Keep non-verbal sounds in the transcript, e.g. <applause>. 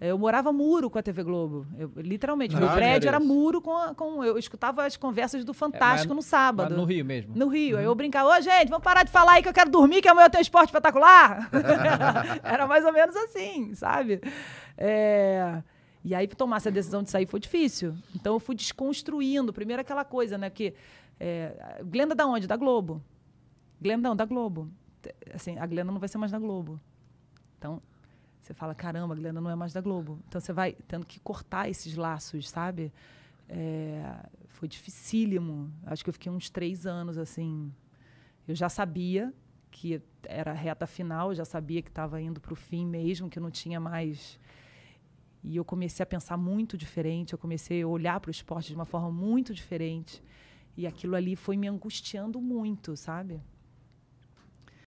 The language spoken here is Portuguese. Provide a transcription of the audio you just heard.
Eu morava muro com a TV Globo. Eu, literalmente, meu ah, prédio era muro com, a, com. Eu escutava as conversas do é, Fantástico é, mas, no sábado. no Rio mesmo. No Rio. Uhum. Aí eu brincava, ô gente, vamos parar de falar aí que eu quero dormir, que amanhã eu tenho esporte espetacular. <laughs> era mais ou menos assim, sabe? É. E aí, tomar essa decisão de sair foi difícil. Então, eu fui desconstruindo. Primeiro, aquela coisa, né? Porque. É, Glenda da onde? Da Globo. Glenda não, da Globo. Assim, a Glenda não vai ser mais da Globo. Então, você fala, caramba, a Glenda não é mais da Globo. Então você vai tendo que cortar esses laços, sabe? É, foi dificílimo. Acho que eu fiquei uns três anos assim. Eu já sabia que era reta final, eu já sabia que estava indo para o fim mesmo, que eu não tinha mais. E eu comecei a pensar muito diferente, eu comecei a olhar para o esporte de uma forma muito diferente. E aquilo ali foi me angustiando muito, sabe?